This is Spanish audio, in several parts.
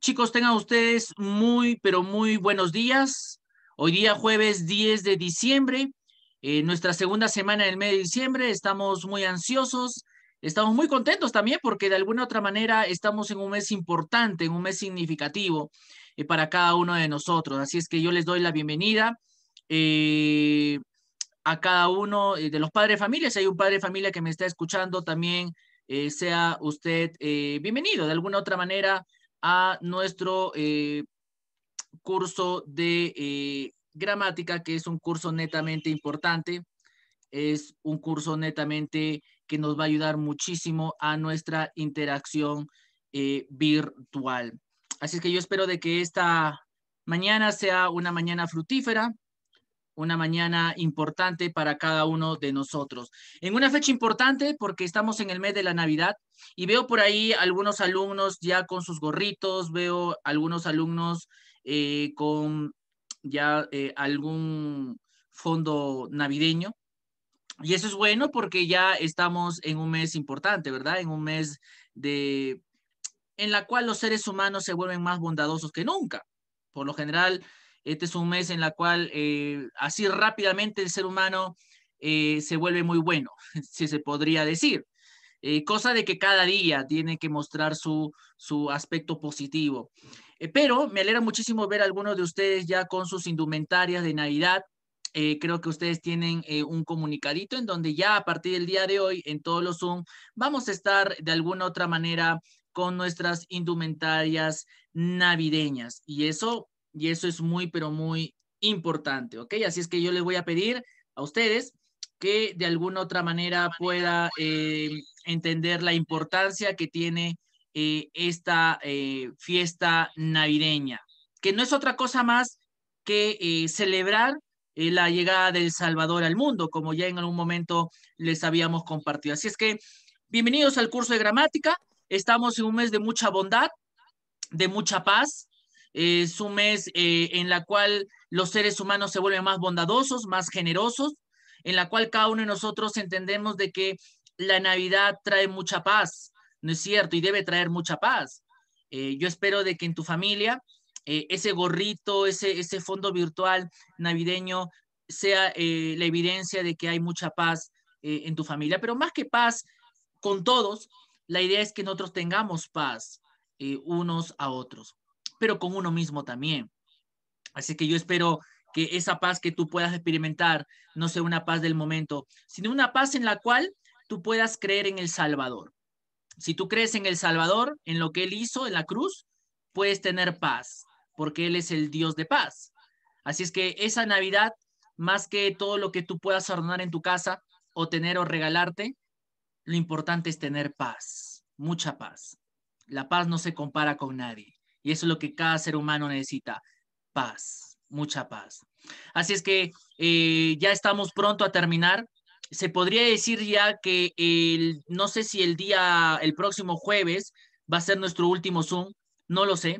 Chicos, tengan ustedes muy, pero muy buenos días. Hoy día jueves 10 de diciembre, eh, nuestra segunda semana del mes de diciembre. Estamos muy ansiosos, estamos muy contentos también porque de alguna otra manera estamos en un mes importante, en un mes significativo eh, para cada uno de nosotros. Así es que yo les doy la bienvenida. Eh, a cada uno eh, de los padres de si hay un padre de familia que me está escuchando, también eh, sea usted bienvenido. De alguna otra manera, a nuestro eh, curso de eh, gramática, que es un curso netamente importante, es un curso netamente que nos va a ayudar muchísimo a nuestra interacción eh, virtual. Así es que yo espero de que esta mañana sea una mañana fructífera, una mañana importante para cada uno de nosotros. En una fecha importante porque estamos en el mes de la Navidad y veo por ahí algunos alumnos ya con sus gorritos, veo algunos alumnos eh, con ya eh, algún fondo navideño. Y eso es bueno porque ya estamos en un mes importante, ¿verdad? En un mes de en la cual los seres humanos se vuelven más bondadosos que nunca. Por lo general, este es un mes en el cual eh, así rápidamente el ser humano eh, se vuelve muy bueno, si se podría decir. Eh, cosa de que cada día tiene que mostrar su, su aspecto positivo. pero me alegra muchísimo ver a algunos de ustedes ya con sus indumentarias de Navidad, creo que ustedes tienen un comunicadito en donde ya a partir del día de hoy en todos los Zoom vamos a estar de alguna otra manera con nuestras indumentarias navideñas. Y eso y eso es muy, pero muy importante, ¿ok? Así es que yo les voy a pedir a ustedes que de alguna otra manera pueda eh, entender la importancia que tiene eh, esta eh, fiesta navideña, que no es otra cosa más que celebrar la llegada del Salvador al mundo, como ya en algún momento les habíamos compartido. Así es que bienvenidos al curso de gramática. Estamos en un mes de mucha bondad, de mucha paz, es eh, un mes eh, en la cual los seres humanos se vuelven más bondadosos, más generosos, en la cual cada uno de nosotros entendemos de que la Navidad trae mucha paz, ¿no es cierto? Y debe traer mucha paz. Eh, yo espero de que en tu familia ese gorrito, ese, ese fondo virtual navideño sea la evidencia de que hay mucha paz en tu familia, pero más que paz con todos, la idea es que nosotros tengamos paz unos a otros pero con uno mismo también. Así que yo espero que esa paz que tú puedas experimentar no sea una paz del momento, sino una paz en la cual tú puedas creer en el Salvador. Si tú crees en el Salvador, en lo que Él hizo en la cruz, puedes tener paz, porque Él es el Dios de paz. Así es que esa Navidad, más que todo lo que tú puedas adornar en tu casa o tener o regalarte, lo importante es tener paz, mucha paz. La paz no se compara con nadie. Y eso es lo que cada ser humano necesita, paz, mucha paz. Así es que eh, ya estamos pronto a terminar. Se podría decir ya que el, no sé si el día, el próximo jueves va a ser nuestro último Zoom, no lo sé.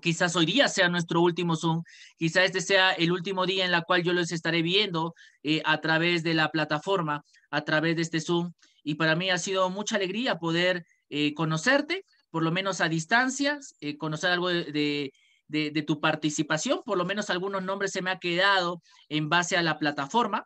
Quizás hoy día sea nuestro último Zoom, quizás este sea el último día en la cual yo los estaré viendo eh, a través de la plataforma, a través de este Zoom. Y para mí ha sido mucha alegría poder eh, conocerte, por lo menos a distancia, eh, conocer algo de, tu participación, por lo menos algunos nombres se me ha quedado en base a la plataforma,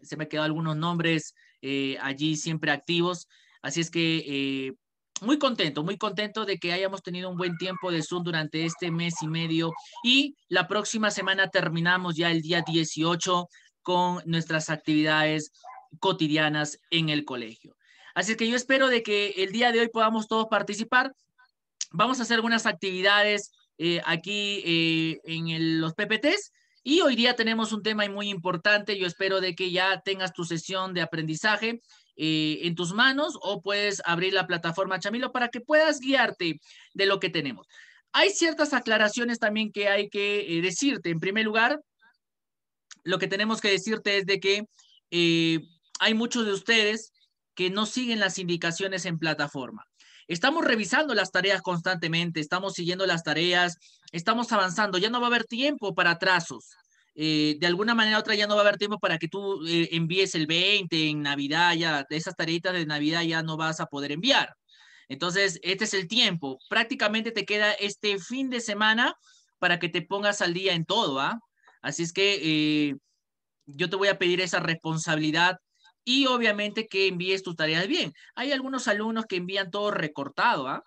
se me han quedado algunos nombres eh, allí siempre activos, así es que eh, muy contento, muy contento de que hayamos tenido un buen tiempo de Zoom durante este mes y medio y la próxima semana terminamos ya el día 18 con nuestras actividades cotidianas en el colegio. Así que yo espero de que el día de hoy podamos todos participar. Vamos a hacer algunas actividades eh, aquí eh, en los PPTs. Y hoy día tenemos un tema muy importante. Yo espero de que ya tengas tu sesión de aprendizaje eh, en tus manos o puedes abrir la plataforma Chamilo para que puedas guiarte de lo que tenemos. Hay ciertas aclaraciones también que hay que decirte. En primer lugar, lo que tenemos que decirte es de que hay muchos de ustedes que no siguen las indicaciones en plataforma. Estamos revisando las tareas constantemente, estamos siguiendo las tareas, estamos avanzando, ya no va a haber tiempo para atrasos. Eh, de alguna manera u otra ya no va a haber tiempo para que tú eh, envíes el 20 en Navidad, ya esas tareitas de Navidad ya no vas a poder enviar. Entonces, este es el tiempo. Prácticamente te queda este fin de semana para que te pongas al día en todo, ¿ah? Así es que eh, yo te voy a pedir esa responsabilidad y obviamente que envíes tus tareas bien. Hay algunos alumnos que envían todo recortado, ¿ah?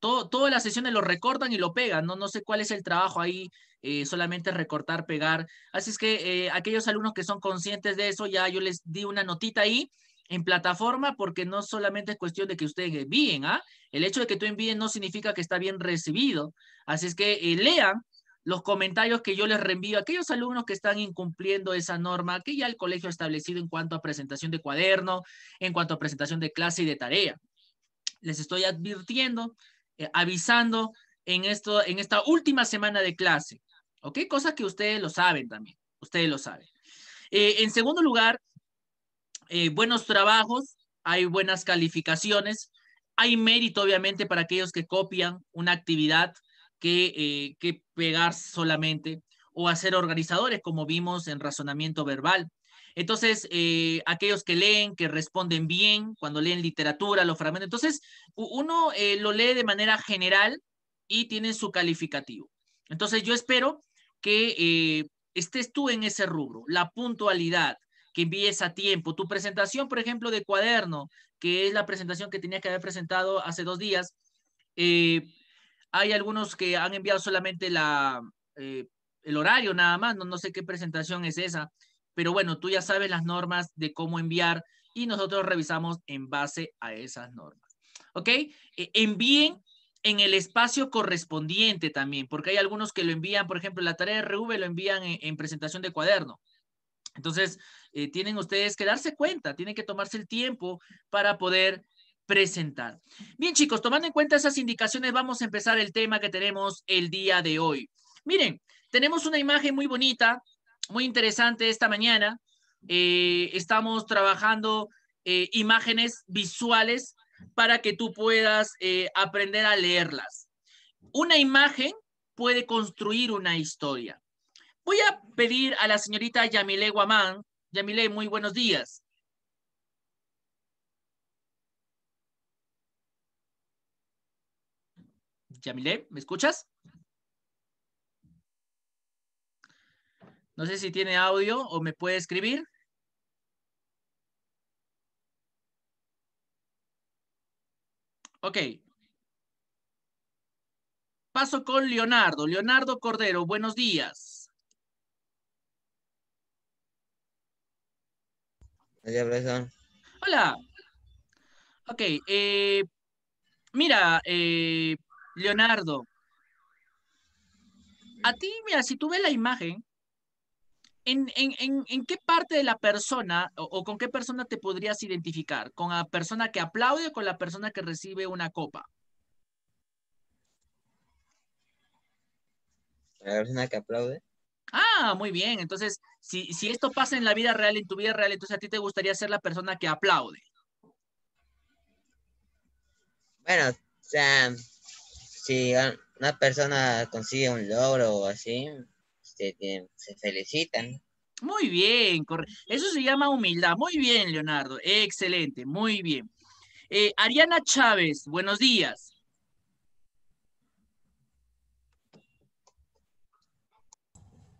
Todo, todas las sesiones lo recortan y lo pegan, ¿no? No sé cuál es el trabajo ahí, eh, solamente recortar, pegar. Así es que eh, aquellos alumnos que son conscientes de eso, ya yo les di una notita ahí en plataforma porque no solamente es cuestión de que ustedes envíen, ¿ah? El hecho de que tú envíes no significa que está bien recibido. Así es que eh, lean los comentarios que yo les reenvío a aquellos alumnos que están incumpliendo esa norma que ya el colegio ha establecido en cuanto a presentación de cuaderno, en cuanto a presentación de clase y de tarea. Les estoy advirtiendo, eh, avisando en, esto, en esta última semana de clase, ¿ok? Cosa que ustedes lo saben también, ustedes lo saben. Eh, en segundo lugar, eh, buenos trabajos, hay buenas calificaciones, hay mérito obviamente para aquellos que copian una actividad eh, que, pegar solamente o hacer organizadores, como vimos en razonamiento verbal. Entonces, eh, aquellos que leen, que responden bien, cuando leen literatura, los fragmentos, entonces uno eh, lo lee de manera general y tiene su calificativo. Entonces, yo espero que estés tú en ese rubro, la puntualidad, que envíes a tiempo. Tu presentación, por ejemplo, de cuaderno, que es la presentación que tenías que haber presentado hace dos días, hay algunos que han enviado solamente la, eh, el horario nada más, no, no sé qué presentación es esa, pero bueno, tú ya sabes las normas de cómo enviar y nosotros revisamos en base a esas normas. ¿Ok? E, envíen en el espacio correspondiente también, porque hay algunos que lo envían, por ejemplo, la tarea de RV lo envían en, presentación de cuaderno. Entonces, eh, tienen ustedes que darse cuenta, tienen que tomarse el tiempo para poder presentar. Bien, chicos, tomando en cuenta esas indicaciones, vamos a empezar el tema que tenemos el día de hoy. Miren, tenemos una imagen muy bonita, muy interesante esta mañana. Eh, estamos trabajando eh, imágenes visuales para que tú puedas eh, aprender a leerlas. Una imagen puede construir una historia. Voy a pedir a la señorita Yamile Guamán. Yamile, muy buenos días. Yamile, ¿me escuchas? No sé si tiene audio o me puede escribir. Ok. Paso con Leonardo. Leonardo Cordero, buenos días. Hola, Hola. Ok. Eh, mira, eh, Leonardo, a ti, mira, si tú ves la imagen, ¿en, qué parte de la persona o, con qué persona te podrías identificar? ¿Con la persona que aplaude o con la persona que recibe una copa? La persona que aplaude. Ah, muy bien. Entonces, si, si esto pasa en la vida real, en tu vida real, entonces a ti te gustaría ser la persona que aplaude. Bueno, Sam si una persona consigue un logro o así, este, se, felicitan. Muy bien, Eso se llama humildad. Muy bien, Leonardo. Excelente, muy bien. Eh, Ariana Chávez, buenos días.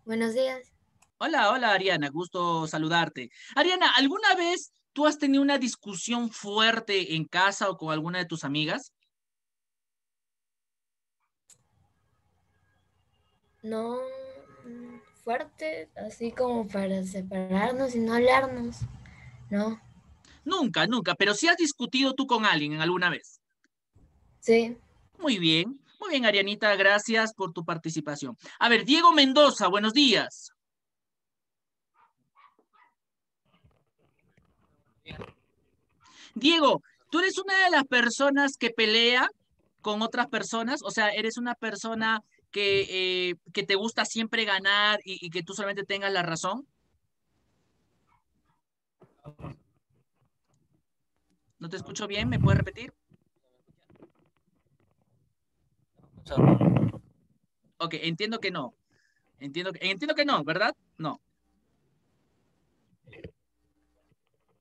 Buenos días. Hola, hola Ariana, gusto saludarte. Ariana, ¿alguna vez tú has tenido una discusión fuerte en casa o con alguna de tus amigas? no fuerte, así como para separarnos y no hablarnos, ¿no? Nunca, nunca, pero si sí has discutido tú con alguien en alguna vez. Sí. Muy bien, muy bien, Arianita, gracias por tu participación. A ver, Diego Mendoza, buenos días. Diego, ¿tú eres una de las personas que pelea con otras personas? O sea, ¿eres una persona eh, que, te gusta siempre ganar y, que tú solamente tengas la razón? No te escucho bien, ¿me puedes repetir? Ok, entiendo que no. Entiendo que, entiendo que no, ¿verdad? No.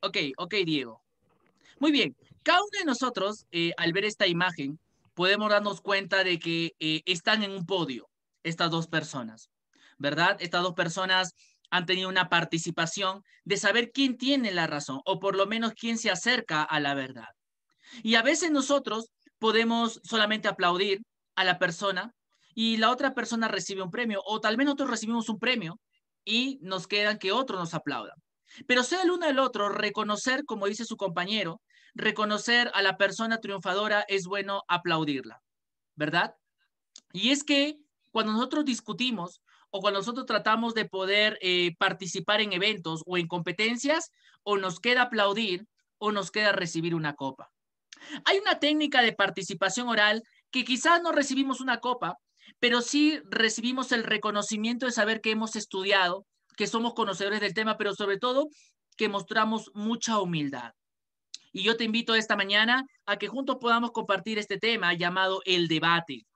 Ok, ok, Diego. Muy bien. Cada uno de nosotros, eh, al ver esta imagen, podemos darnos cuenta de que eh, están en un podio estas dos personas, ¿verdad? Estas dos personas han tenido una participación de saber quién tiene la razón o por lo menos quién se acerca a la verdad. Y a veces nosotros podemos solamente aplaudir a la persona y la otra persona recibe un premio o tal vez nosotros recibimos un premio y nos quedan que otro nos aplauda. Pero sea el uno el otro reconocer, como dice su compañero, reconocer a la persona triunfadora, es bueno aplaudirla, ¿verdad? Y es que cuando nosotros discutimos o cuando nosotros tratamos de poder eh, participar en eventos o en competencias, o nos queda aplaudir o nos queda recibir una copa. Hay una técnica de participación oral que quizás no recibimos una copa, pero sí recibimos el reconocimiento de saber que hemos estudiado, que somos conocedores del tema, pero sobre todo que mostramos mucha humildad. Y yo te invito esta mañana a que juntos podamos compartir este tema llamado el debate.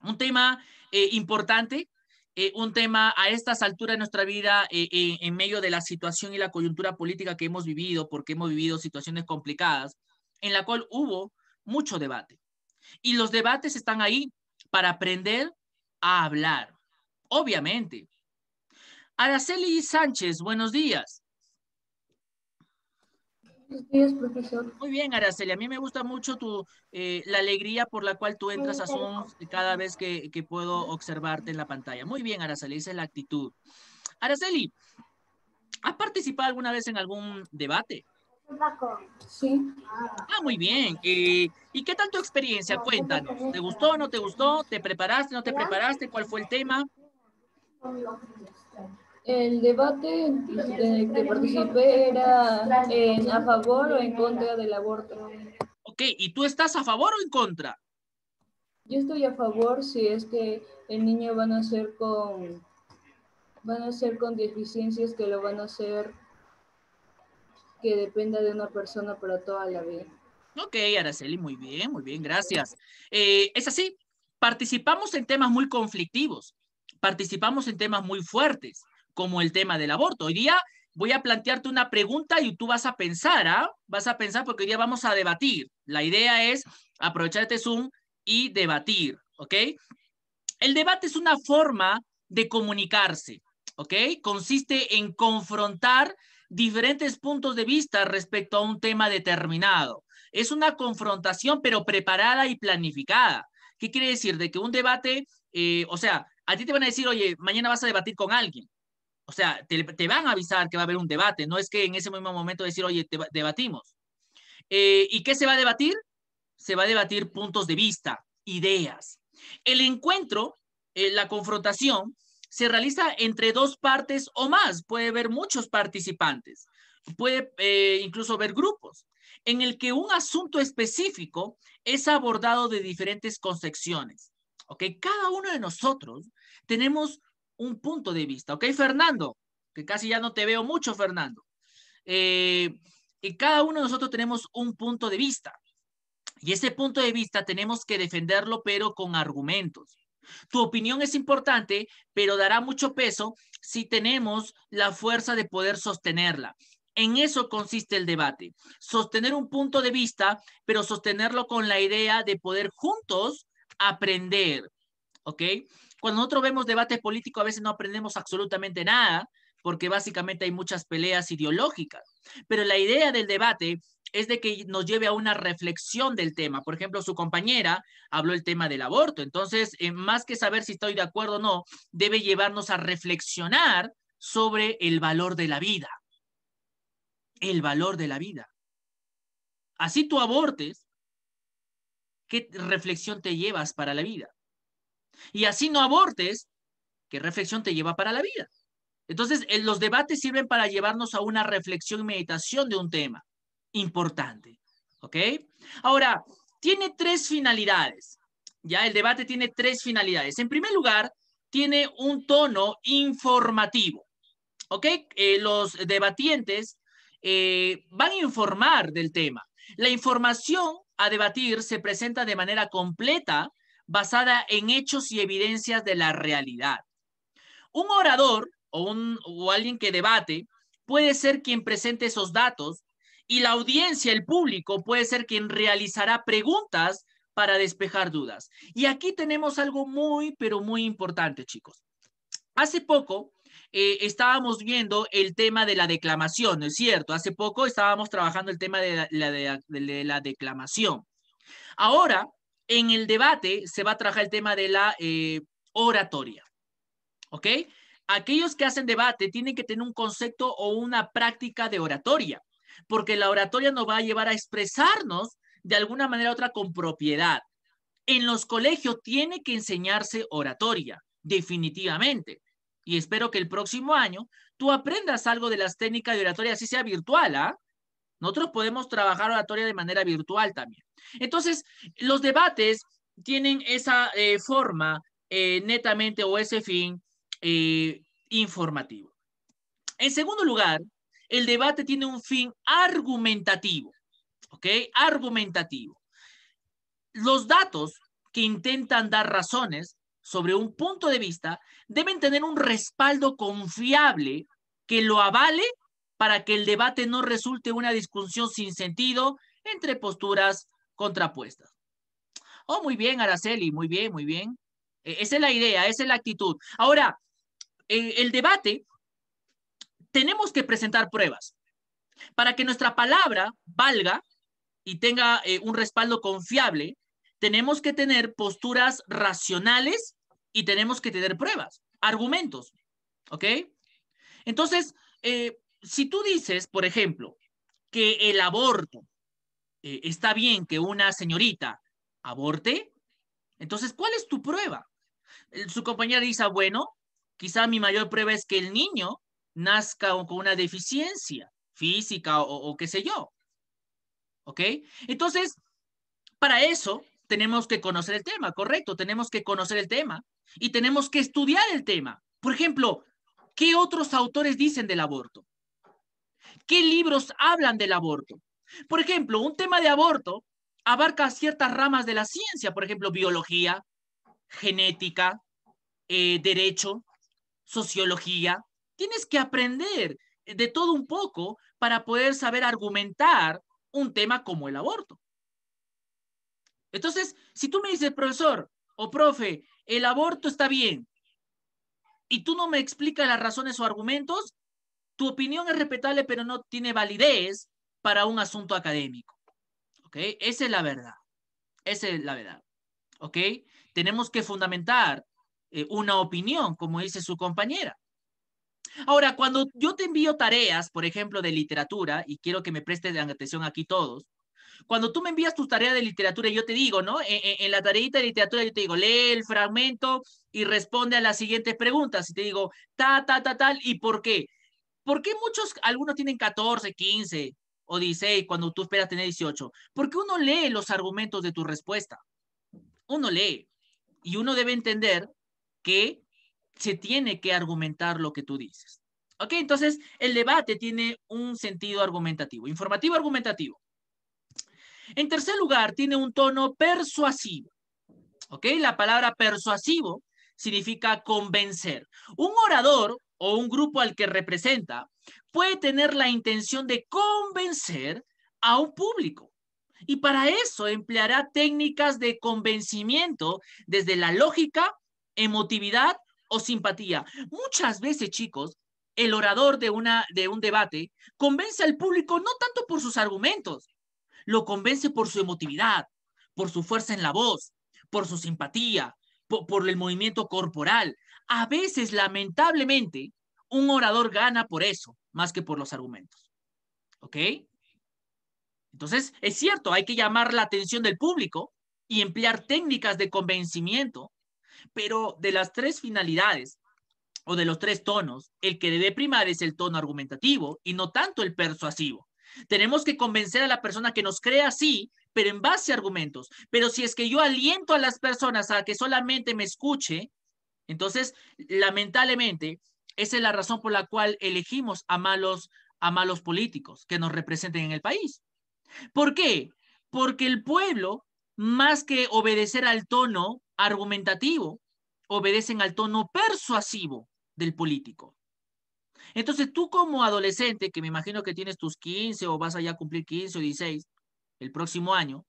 Un tema eh, importante, eh, un tema a estas alturas de nuestra vida eh, en medio de la situación y la coyuntura política que hemos vivido, porque hemos vivido situaciones complicadas, en la cual hubo mucho debate. Y los debates están ahí para aprender a hablar, obviamente. Araceli Sánchez, buenos días. Muy bien, Araceli. A mí me gusta mucho tu, eh, la alegría por la cual tú entras a Zoom cada vez que, puedo observarte en la pantalla. Muy bien, Araceli. Esa es la actitud. Araceli, ¿has participado alguna vez en algún debate? Sí. Ah, muy bien. Eh, ¿Y qué tal tu experiencia? Cuéntanos. ¿Te gustó, no te gustó? ¿Te preparaste, no te preparaste? ¿Cuál fue el tema? El debate en el que participé era en, a favor o en contra del aborto. Ok, ¿y tú estás a favor o en contra? Yo estoy a favor si es que el niño va a nacer con, van a ser con deficiencias que lo van a hacer que dependa de una persona para toda la vida. Ok, Araceli, muy bien, muy bien, gracias. Eh, es así, participamos en temas muy conflictivos, participamos en temas muy fuertes, como el tema del aborto. Hoy día voy a plantearte una pregunta y tú vas a pensar, ¿ah? Vas a pensar porque hoy día vamos a debatir. La idea es aprovechar este Zoom y debatir, ¿ok? El debate es una forma de comunicarse, ¿ok? Consiste en confrontar diferentes puntos de vista respecto a un tema determinado. Es una confrontación, pero preparada y planificada. ¿Qué quiere decir? De que un debate, eh, o sea, a ti te van a decir, oye, mañana vas a debatir con alguien. O sea, te, van a avisar que va a haber un debate, no es que en ese mismo momento decir, oye, debatimos. Eh, ¿Y qué se va a debatir? Se va a debatir puntos de vista, ideas. El encuentro, eh, la confrontación, se realiza entre dos partes o más. Puede haber muchos participantes, puede eh, incluso haber grupos, en el que un asunto específico es abordado de diferentes concepciones. ¿ok? Cada uno de nosotros tenemos un punto de vista. ¿Ok, Fernando? Que casi ya no te veo mucho, Fernando. Eh, y cada uno de nosotros tenemos un punto de vista. Y ese punto de vista tenemos que defenderlo, pero con argumentos. Tu opinión es importante, pero dará mucho peso si tenemos la fuerza de poder sostenerla. En eso consiste el debate, sostener un punto de vista, pero sostenerlo con la idea de poder juntos aprender, ¿ok? cuando nosotros vemos debate político a veces no aprendemos absolutamente nada, porque básicamente hay muchas peleas ideológicas. Pero la idea del debate es de que nos lleve a una reflexión del tema. Por ejemplo, su compañera habló el tema del aborto. Entonces, eh, más que saber si estoy de acuerdo o no, debe llevarnos a reflexionar sobre el valor de la vida. El valor de la vida. Así tú abortes, ¿qué reflexión te llevas para la vida? y así no abortes, ¿qué reflexión te lleva para la vida? Entonces, eh, los debates sirven para llevarnos a una reflexión y meditación de un tema importante. ¿Ok? Ahora, tiene tres finalidades. Ya el debate tiene tres finalidades. En primer lugar, tiene un tono informativo. ¿Ok? Eh, los debatientes eh, van a informar del tema. La información a debatir se presenta de manera completa basada en hechos y evidencias de la realidad. Un orador o, alguien que debate puede ser quien presente esos datos y la audiencia, el público, puede ser quien realizará preguntas para despejar dudas. Y aquí tenemos algo muy, pero muy importante, chicos. Hace poco eh, estábamos viendo el tema de la declamación, ¿no es cierto? Hace poco estábamos trabajando el tema de la declamación. Ahora en el debate se va a trabajar el tema de la eh, oratoria. ¿Ok? Aquellos que hacen debate tienen que tener un concepto o una práctica de oratoria, porque la oratoria nos va a llevar a expresarnos de alguna manera u otra con propiedad. En los colegios tiene que enseñarse oratoria, definitivamente. Y espero que el próximo año tú aprendas algo de las técnicas de oratoria, así sea virtual, ¿ah? Nosotros podemos trabajar oratoria de manera virtual también. Entonces, los debates tienen esa eh, forma eh, netamente o ese fin eh, informativo. En segundo lugar, el debate tiene un fin argumentativo, ¿ok? Argumentativo. Los datos que intentan dar razones sobre un punto de vista deben tener un respaldo confiable que lo avale para que el debate no resulte una discusión sin sentido entre posturas contrapuestas. Oh, muy bien, Araceli, muy bien, muy bien. E, esa es la idea, esa es la actitud. Ahora, el debate, tenemos que presentar pruebas. Para que nuestra palabra valga y tenga eh, un respaldo confiable, tenemos que tener posturas racionales y tenemos que tener pruebas, argumentos. ¿Ok? Entonces, eh, si tú dices, por ejemplo, que el aborto eh, está bien que una señorita aborte, entonces, ¿cuál es tu prueba? Eh, su compañera dice, ah, bueno, quizá mi mayor prueba es que el niño nazca con una deficiencia física o, o qué sé yo. ¿Ok? Entonces, para eso tenemos que conocer el tema, correcto, tenemos que conocer el tema y tenemos que estudiar el tema. Por ejemplo, ¿qué otros autores dicen del aborto? qué libros hablan del aborto. Por ejemplo, un tema de aborto abarca ciertas ramas de la ciencia, por ejemplo, biología, genética, eh, derecho, sociología. Tienes que aprender de todo un poco para poder saber argumentar un tema como el aborto. Entonces, si tú me dices, profesor o profe, el aborto está bien, y tú no me explicas las razones o argumentos, tu opinión es respetable, pero no tiene validez para un asunto académico. ¿Ok? Esa es la verdad. Esa es la verdad. ¿Ok? Tenemos que fundamentar eh, una opinión, como dice su compañera. Ahora, cuando yo te envío tareas, por ejemplo, de literatura, y quiero que me presten atención aquí todos, cuando tú me envías tus tareas de literatura, yo te digo, ¿no? En, la tareita de literatura, yo te digo, lee el fragmento y responde a las siguientes preguntas. Y te digo, ta, ta, ta, tal, ¿y por qué? ¿Por qué muchos, algunos tienen 14, 15 o 16 cuando tú esperas tener 18? Porque uno lee los argumentos de tu respuesta. Uno lee. Y uno debe entender que se tiene que argumentar lo que tú dices. ¿Ok? Entonces, el debate tiene un sentido argumentativo, informativo argumentativo. En tercer lugar, tiene un tono persuasivo. ¿Ok? La palabra persuasivo significa convencer. Un orador o un grupo al que representa puede tener la intención de convencer a un público. Y para eso empleará técnicas de convencimiento desde la lógica, emotividad o simpatía. Muchas veces, chicos, el orador de, una, de un debate convence al público no tanto por sus argumentos, lo convence por su emotividad, por su fuerza en la voz, por su simpatía, por, el movimiento corporal. A veces, lamentablemente, un orador gana por eso, más que por los argumentos. ¿Ok? Entonces, es cierto, hay que llamar la atención del público y emplear técnicas de convencimiento, pero de las tres finalidades o de los tres tonos, el que debe primar es el tono argumentativo y no tanto el persuasivo. Tenemos que convencer a la persona que nos crea así pero en base a argumentos. Pero si es que yo aliento a las personas a que solamente me escuche, entonces, lamentablemente, esa es la razón por la cual elegimos a malos, a malos políticos que nos representen en el país. ¿Por qué? Porque el pueblo, más que obedecer al tono argumentativo, obedecen al tono persuasivo del político. Entonces, tú como adolescente, que me imagino que tienes tus 15 o vas allá a cumplir 15 o 16, el próximo año,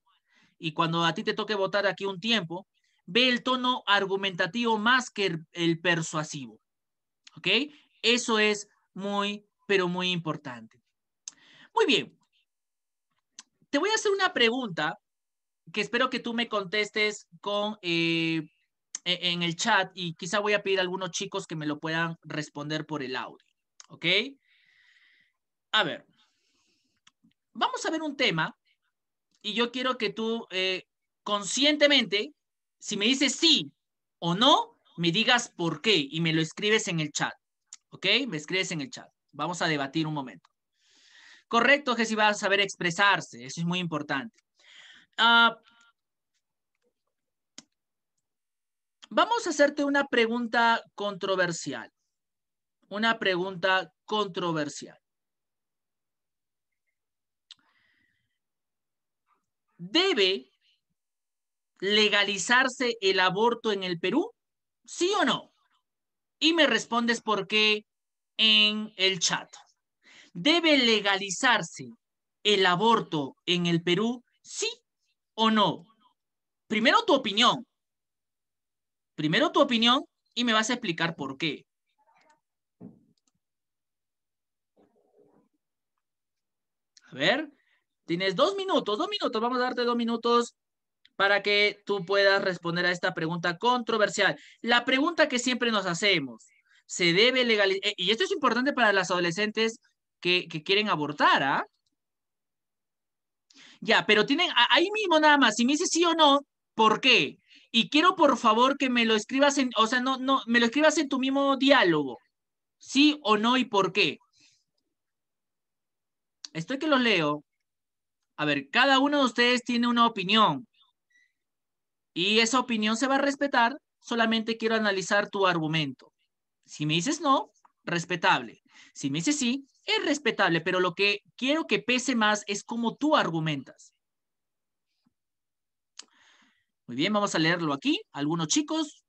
y cuando a ti te toque votar aquí un tiempo, ve el tono argumentativo más que el, persuasivo. ¿Ok? Eso es muy, pero muy importante. Muy bien. Te voy a hacer una pregunta que espero que tú me contestes con eh, e, en el chat y quizá voy a pedir a algunos chicos que me lo puedan responder por el audio. ¿Ok? A ver, vamos a ver un tema y yo quiero que tú eh, conscientemente, si me dices sí o no, me digas por qué y me lo escribes en el chat. ¿Ok? Me escribes en el chat. Vamos a debatir un momento. Correcto, que si vas a saber expresarse, eso es muy importante. Ah, vamos a hacerte una pregunta controversial. Una pregunta controversial. ¿Debe legalizarse el aborto en el Perú? ¿Sí o no? Y me respondes por qué en el chat. ¿Debe legalizarse el aborto en el Perú? ¿Sí o no? Primero tu opinión. Primero tu opinión y me vas a explicar por qué. A ver, Tienes dos minutos, dos minutos, vamos a darte dos minutos para que tú puedas responder a esta pregunta controversial. La pregunta que siempre nos hacemos, ¿se debe legalizar? Eh, y esto es importante para las adolescentes que, quieren abortar, ¿ah? Ya, pero tienen ahí mismo nada más, si me dices sí o no, ¿por qué? Y quiero por favor que me lo escribas en, o sea, no, no, me lo escribas en tu mismo diálogo. Sí o no y por qué. Estoy que lo leo. A ver, cada uno de ustedes tiene una opinión y esa opinión se va a respetar, solamente quiero analizar tu argumento. Si me dices no, respetable. Si me dices sí, es respetable, pero lo que quiero que pese más es cómo tú argumentas. Muy bien, vamos a leerlo aquí. Algunos chicos,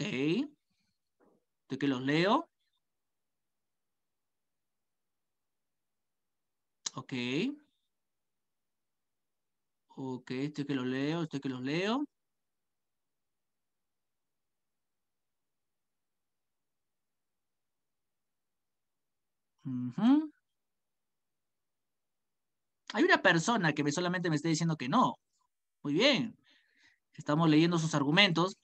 Ok. estoy que los leo? Ok. Ok, estoy que los leo, estoy que los leo. Hay una persona que solamente me está diciendo que no. Muy bien. Estamos leyendo sus argumentos.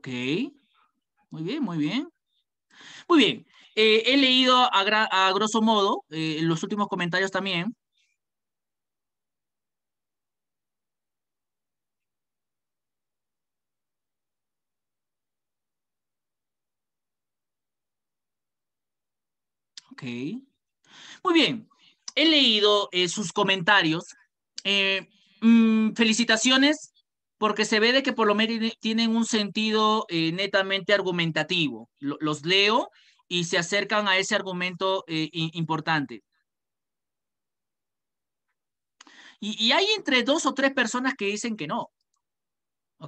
Ok. Muy bien, muy bien. Muy bien. Eh, he leído a, grosso modo eh, los últimos comentarios también. Ok. Muy bien. He leído eh, sus comentarios. Mm, felicitaciones porque se ve de que por lo menos tienen un sentido eh, netamente argumentativo. Los leo y se acercan a ese argumento eh, importante. Y, hay entre dos o tres personas que dicen que no.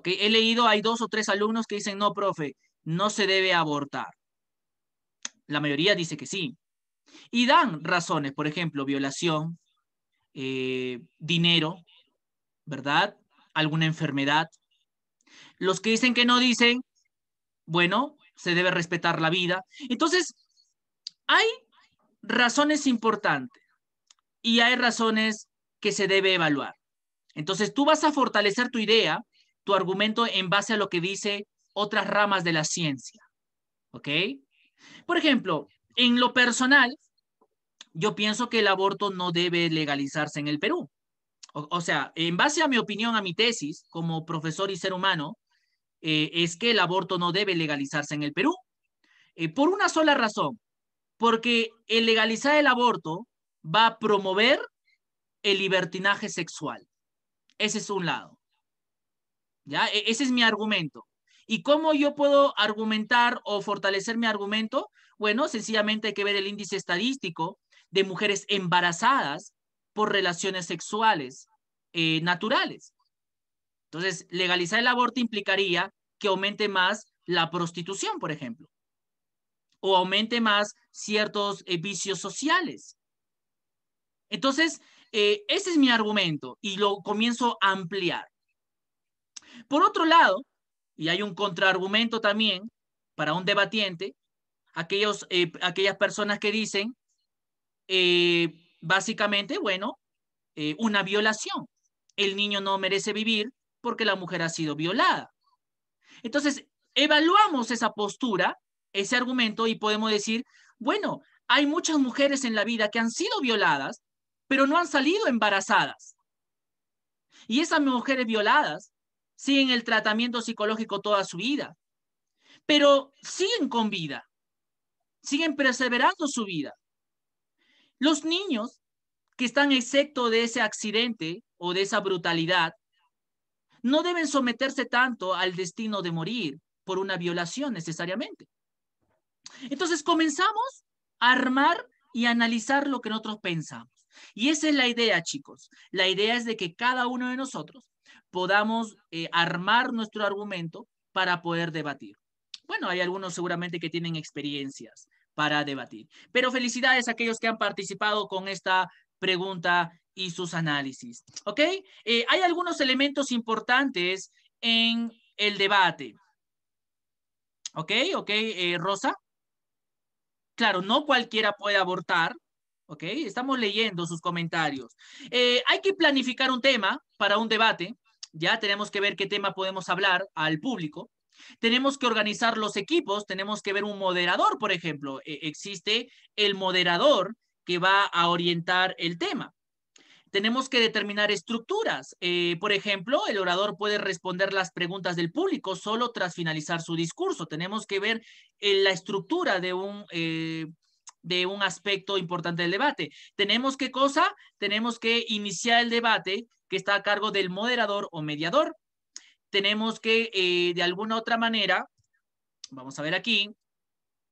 he leído, hay dos o tres alumnos que dicen, no, profe, no se debe abortar. La mayoría dice que sí. Y dan razones, por ejemplo, violación, eh, dinero, ¿verdad? alguna enfermedad. Los que dicen que no dicen, bueno, se debe respetar la vida. Entonces, hay razones importantes y hay razones que se debe evaluar. Entonces, tú vas a fortalecer tu idea, tu argumento en base a lo que dice otras ramas de la ciencia. ¿Ok? Por ejemplo, en lo personal, yo pienso que el aborto no debe legalizarse en el Perú o, sea, en base a mi opinión, a mi tesis como profesor y ser humano, eh, es que el aborto no debe legalizarse en el Perú. Eh, por una sola razón, porque el legalizar el aborto va a promover el libertinaje sexual. Ese es un lado. ¿Ya? E, ese es mi argumento. ¿Y cómo yo puedo argumentar o fortalecer mi argumento? Bueno, sencillamente hay que ver el índice estadístico de mujeres embarazadas por relaciones sexuales eh, naturales. Entonces, legalizar el aborto implicaría que aumente más la prostitución, por ejemplo, o aumente más ciertos eh, vicios sociales. Entonces, eh, ese es mi argumento y lo comienzo a ampliar. Por otro lado, y hay un contraargumento también para un debatiente, aquellos, aquellas personas que dicen, eh, básicamente, bueno, eh, una violación. El niño no merece vivir porque la mujer ha sido violada. Entonces, evaluamos esa postura, ese argumento, y podemos decir, bueno, hay muchas mujeres en la vida que han sido violadas, pero no han salido embarazadas. Y esas mujeres violadas siguen el tratamiento psicológico toda su vida, pero siguen con vida, siguen perseverando su vida. Los niños que están excepto de ese accidente o de esa brutalidad no deben someterse tanto al destino de morir por una violación necesariamente. Entonces comenzamos a armar y analizar lo que nosotros pensamos. Y esa es la idea, chicos. La idea es de que cada uno de nosotros podamos eh, armar nuestro argumento para poder debatir. Bueno, hay algunos seguramente que tienen experiencias para debatir. Pero felicidades a aquellos que han participado con esta pregunta y sus análisis. ¿Ok? Eh, hay algunos elementos importantes en el debate. ¿Ok? ¿Ok, eh, Rosa? Claro, no cualquiera puede abortar. ¿Ok? Estamos leyendo sus comentarios. Eh, hay que planificar un tema para un debate. Ya tenemos que ver qué tema podemos hablar al público. Tenemos que organizar los equipos, tenemos que ver un moderador, por ejemplo. E, existe el moderador que va a orientar el tema. Tenemos que determinar estructuras. Eh, por ejemplo, el orador puede responder las preguntas del público solo tras finalizar su discurso. Tenemos que ver eh, la estructura de un, eh, de un aspecto importante del debate. Tenemos qué cosa? Tenemos que iniciar el debate que está a cargo del moderador o mediador tenemos que, eh, de alguna otra manera, vamos a ver aquí,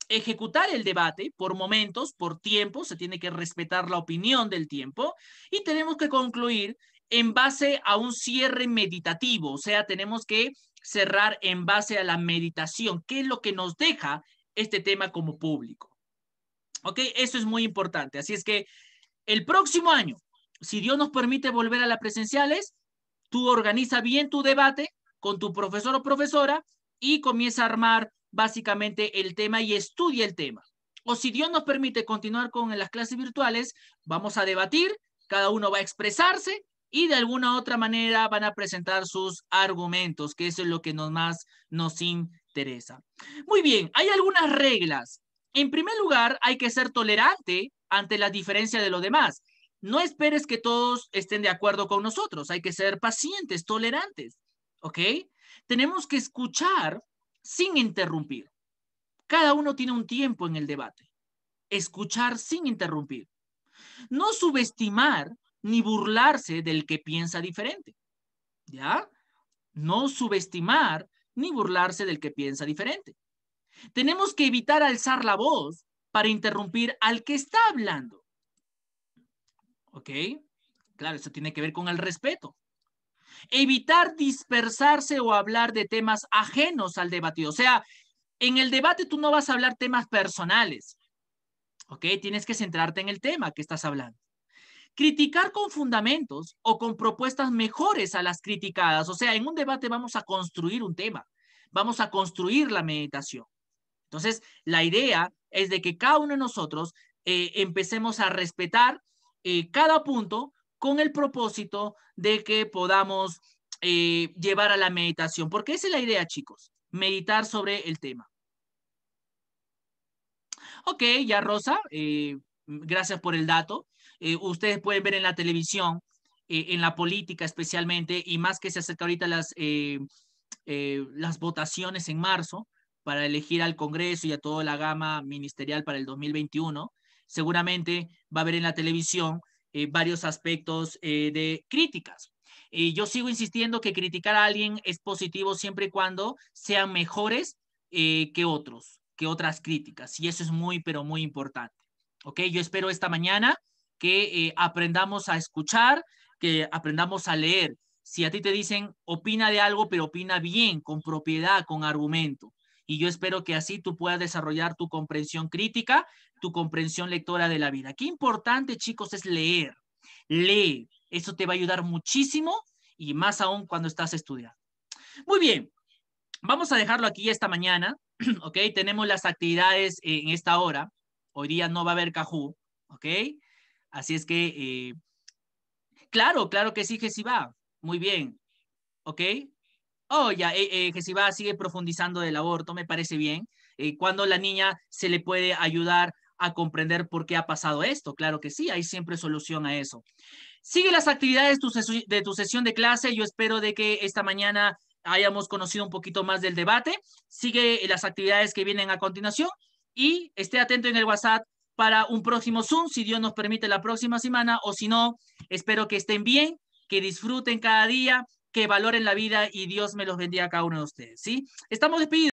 ejecutar el debate por momentos, por tiempo, se tiene que respetar la opinión del tiempo y tenemos que concluir en base a un cierre meditativo, o sea, tenemos que cerrar en base a la meditación, qué es lo que nos deja este tema como público. ¿Ok? Eso es muy importante. Así es que el próximo año, si Dios nos permite volver a las presenciales, tú organiza bien tu debate, con tu profesor o profesora y comienza a armar básicamente el tema y estudia el tema. O si Dios nos permite continuar con las clases virtuales, vamos a debatir, cada uno va a expresarse y de alguna u otra manera van a presentar sus argumentos, que eso es lo que nos más nos interesa. Muy bien, hay algunas reglas. En primer lugar, hay que ser tolerante ante la diferencia de los demás. No esperes que todos estén de acuerdo con nosotros, hay que ser pacientes, tolerantes. ¿ok? Tenemos que escuchar sin interrumpir. Cada uno tiene un tiempo en el debate. Escuchar sin interrumpir. No subestimar ni burlarse del que piensa diferente. ¿Ya? No subestimar ni burlarse del que piensa diferente. Tenemos que evitar alzar la voz para interrumpir al que está hablando. ¿Ok? Claro, eso tiene que ver con el respeto evitar dispersarse o hablar de temas ajenos al debate. O sea, en el debate tú no vas a hablar temas personales, ¿ok? Tienes que centrarte en el tema que estás hablando. Criticar con fundamentos o con propuestas mejores a las criticadas. O sea, en un debate vamos a construir un tema, vamos a construir la meditación. Entonces, la idea es de que cada uno de nosotros eh, empecemos a respetar eh, cada punto, con el propósito de que podamos eh, llevar a la meditación, porque esa es la idea, chicos, meditar sobre el tema. Ok, ya Rosa, eh, gracias por el dato. Eh, ustedes pueden ver en la televisión, en la política especialmente, y más que se acerca ahorita las, las votaciones en marzo para elegir al Congreso y a toda la gama ministerial para el 2021, seguramente va a ver en la televisión eh, varios aspectos eh, de críticas. Y eh, yo sigo insistiendo que criticar a alguien es positivo siempre y cuando sean mejores que otros, que otras críticas. Y eso es muy, pero muy importante. ¿Ok? Yo espero esta mañana que aprendamos a escuchar, que aprendamos a leer. Si a ti te dicen, opina de algo, pero opina bien, con propiedad, con argumento. Y yo espero que así tú puedas desarrollar tu comprensión crítica, tu comprensión lectora de la vida. Qué importante, chicos, es leer. Lee. Eso te va a ayudar muchísimo y más aún cuando estás estudiando. Muy bien, vamos a dejarlo aquí esta mañana, ¿ok? Tenemos las actividades en esta hora. Hoy día no va a haber Cajú, ¿ok? Así es que, eh, claro, claro que sí, que va. Muy bien, ¿ok? Oh, ya, eh, eh, que si va, sigue profundizando del aborto, me parece bien. Eh, cuando la niña se le puede ayudar a comprender por qué ha pasado esto. Claro que sí, hay siempre solución a eso. Sigue las actividades de tu sesión de clase. Yo espero de que esta mañana hayamos conocido un poquito más del debate. Sigue las actividades que vienen a continuación y esté atento en el WhatsApp para un próximo Zoom, si Dios nos permite la próxima semana o si no, espero que estén bien, que disfruten cada día, que valoren la vida y Dios me los bendiga a cada uno de ustedes, ¿sí? Estamos despedidos.